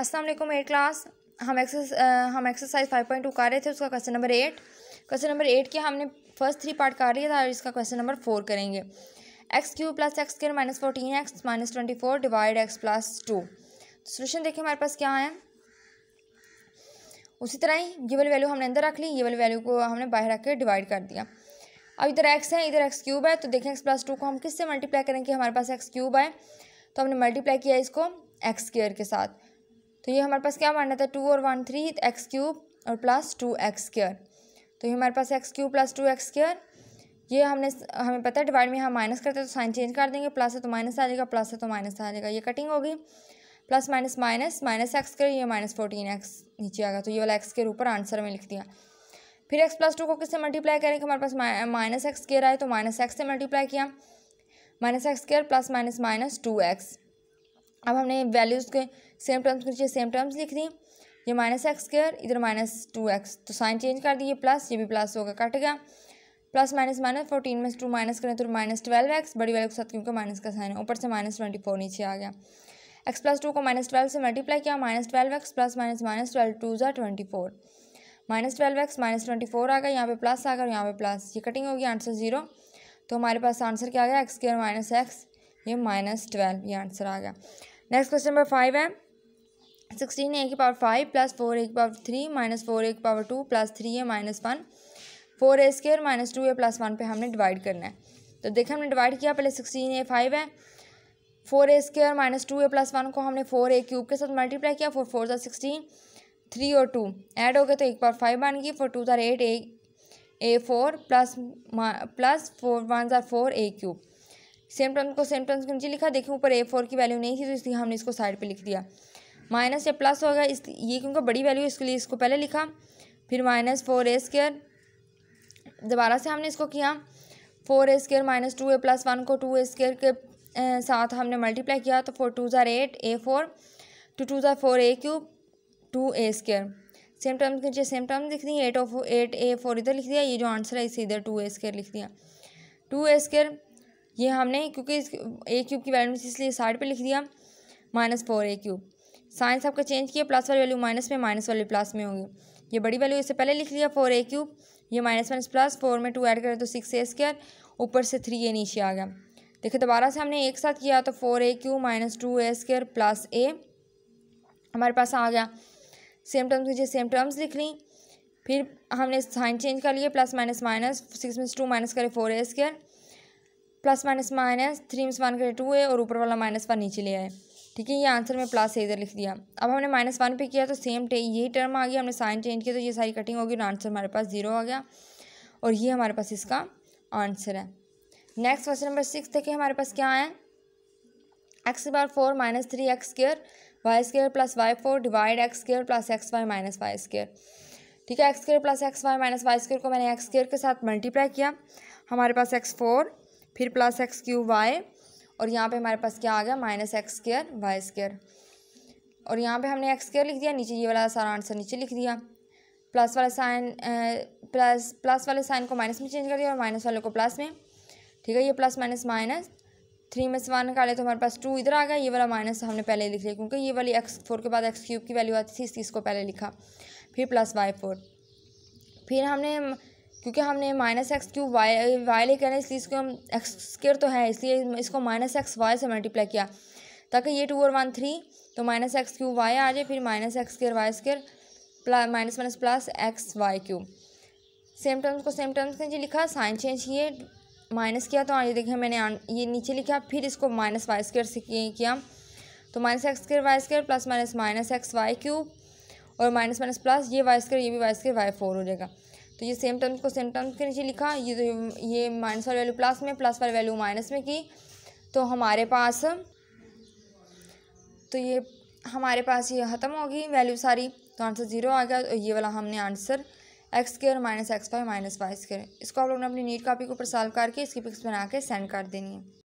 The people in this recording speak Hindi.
अस्सलाम वालेकुम एट क्लास हम एक्सरसाइज हम एक्सरसाइज फाइव पॉइंट टू कर रहे थे उसका question number eight question number eight के हमने फर्स्ट थ्री पार्ट कर रही था और इसका क्वेश्चन नंबर फोर करेंगे x cube plus x square minus fourteen x minus twenty four divide x plus two solution देखिए हमारे पास क्या है उसी तरह ही ये वाली वैल्यू हमने अंदर रख ली ये वाली वैल्यू को हमने बाहर रख के डिवाइड कर दिया अब इधर एक्स है इधर एक्स क्यूब है तो देखें एक्स प्लस टू को हम किससे मल्टीप्लाई करेंगे हमारे पास एक्स क्यूब है तो हमने मल्टीप्लाई किया इसको एक्स स्केयर के साथ तो ये हमारे पास क्या मानना था टू और वन थ्री एक्स क्यूब और प्लस टू एक्स स्क्र तो ये हमारे पास x cube plus two x square ये हमने हमें पता है डिवाइड में हम माइनस करते हैं तो साइन चेंज कर देंगे प्लस है तो माइनस आ जाएगा प्लस है तो माइनस आ जाएगा ये कटिंग होगी plus minus minus minus x कर ये माइनस फोर्टीन एक्स नीचे आ गया तो ये वाला एक्स के ऊपर आंसर में लिख दिया फिर एक्स प्लस टू को किससे मल्टीप्लाई करेंगे हमारे पास माइनस एक्स केयर आए तो माइनस एक्स से मल्टीप्लाई किया minus x square plus minus minus two x अब हमने वैल्यूज़ के सेम टर्म्स के नीचे सेम टर्म्स लिख दी ये माइनस एक्स स्क्र इधर माइनस टू एक्स तो साइन चेंज कर दिए प्लस ये भी प्लस होगा कट गया प्लस माइनस माइनस फोर्टीन में टू माइनस करें तो माइनस ट्वेल्व एक्स बड़ी वैल्यू के साथ क्योंकि माइनस का साइन है ऊपर से माइनस ट्वेंटी फोर नीचे आ गया एक्स प्लस टू को माइनस ट्वेल्व से मल्टीप्लाई किया minus twelve x plus minus minus twelve two जो twenty four minus twelve x minus twenty four आ गया यहाँ पे प्लस आ गया और यहाँ पे प्लस ये कटिंग होगी आंसर जीरो तो हमारे पास आंसर क्या आ गया एक्स स्क्र माइनस एक्स ये माइनस ट्वेल्व ये आंसर आ गया नेक्स्ट क्वेश्चन नंबर फाइव है सिक्सटीन ए की power five plus four a की power three minus four a की power two plus three a minus one four a square minus two a plus one पर हमने डिवाइड करना है तो देखें हमने डिवाइड किया पहले सिक्सटीन ए फाइव है four a square minus two a plus one को हमने फोर ए क्यूब के साथ मल्टीप्लाई किया फोर फोर ज़ार सिक्सटीन थ्री और टू ऐड हो गए तो एक पावर फाइव बन गई फोर टू ज़ार eight a a four plus plus four one ज़ार four a cube same terms को सेम टर्म्स के नीचे लिखा देखिए ऊपर ए फोर की वैल्यू नहीं थी तो इसलिए हमने इसको साइड पे लिख दिया माइनस या प्लस होगा इस ये क्योंकि बड़ी वैल्यू इसके लिए इसको पहले लिखा फिर माइनस फोर ए स्केयर दोबारा से हमने इसको किया four a square minus two a plus one को टू ए स्केयर के साथ हमने मल्टीप्लाई किया तो फोर टू ज़ार eight a four two two ज़ार four a cube two a square same term के नीचे सेम टर्म लिख दी eight of eight a four इधर लिख दिया ये जो आंसर है इसे इधर टू ए स्केयर लिख दिया टू ए स्केयर ये हमने क्योंकि ए क्यूब की वैल्यू इसलिए साइड पे लिख दिया minus four a cube signs आपका चेंज किया प्लस वाली वैल्यू माइनस में माइनस वाली प्लस में होगी ये बड़ी वैल्यू इससे पहले लिख लिया फोर ए क्यूब ये माइनस माइनस प्लस फोर में टू ऐड करें तो सिक्स ए स्क्वायर ऊपर से थ्री ए नीचे आ गया देखिए दोबारा से हमने एक साथ किया तो four a cube minus two a square plus a हमारे पास आ गया सेम टर्म्स मुझे सेम टर्म्स लिख ली फिर हमने साइन चेंज कर लिए plus minus minus six minus two minus करें four a square plus minus minus three में वन का टू है और ऊपर वाला माइनस वन नीचे ले आए ठीक है ये आंसर में प्लस है इधर लिख दिया अब हमने माइनस वन पे किया तो सेम टे यही टर्म आ गया हमने साइन चेंज किया तो ये सारी कटिंग होगी और आंसर हमारे पास जीरो आ गया और ये हमारे पास इसका आंसर है नेक्स्ट क्वेश्चन नंबर सिक्स देखिए हमारे पास क्या है x bar four minus three x square y square plus y four divide x square plus x y minus y square ठीक है x square plus x y minus y square को मैंने एक्स स्केयर के साथ मल्टीप्लाई किया हमारे पास एक्स फोर फिर प्लस एक्स क्यूब वाई और यहाँ पे हमारे पास क्या आ गया minus x square y square और यहाँ पे हमने एक्स स्केयर लिख दिया नीचे ये वाला सारा आंसर नीचे लिख दिया प्लस वाले साइन प्लस प्लस वाले साइन को माइनस में चेंज कर दिया और माइनस वाले को प्लस में ठीक है ये प्लस माइनस माइनस थ्री में से वन निकाले तो हमारे पास टू इधर आ गया ये वाला माइनस हमने पहले लिख लिया क्योंकि ये वाली एक्स फोर के बाद एक्स क्यूब की वैल्यू आती थी चीज़ इसको पहले लिखा फिर प्लस वाई फोर फिर हमने क्योंकि हमने minus x cube y y लेकर आना इसलिए इसको हम एक्स स्केयर तो है इसलिए इसको माइनस एक्स वाई से मल्टीप्लाई किया ताकि ये टू और वन थ्री तो माइनस एक्स क्यूब वाई आ जाए फिर minus x square y square plus minus minus plus x y cube same terms को सेम टर्म्स ने नीचे लिखा साइन चेंज किए माइनस किया तो आज देखिए मैंने ये नीचे लिखा फिर इसको माइनस वाई स्केयर से किया तो minus x square y square plus minus minus x y cube और माइनस माइनस प्लस ये वाई स्केयर ये भी वाई स्केयर वाई फोर हो जाएगा तो ये सेम टर्म्स को सेम टर्म्स के नीचे लिखा ये तो ये माइनस वाली वैल्यू प्लस में प्लस वाली वैल्यू माइनस में की तो हमारे पास तो ये हमारे पास ये ख़त्म होगी वैल्यू सारी तो आंसर ज़ीरो आ गया और ये वाला हमने answer x square minus x five minus y square इसको आप लोगों ने अपनी नीट कापी के ऊपर सॉल्व करके इसकी पिक्स बना के सेंड कर देनी है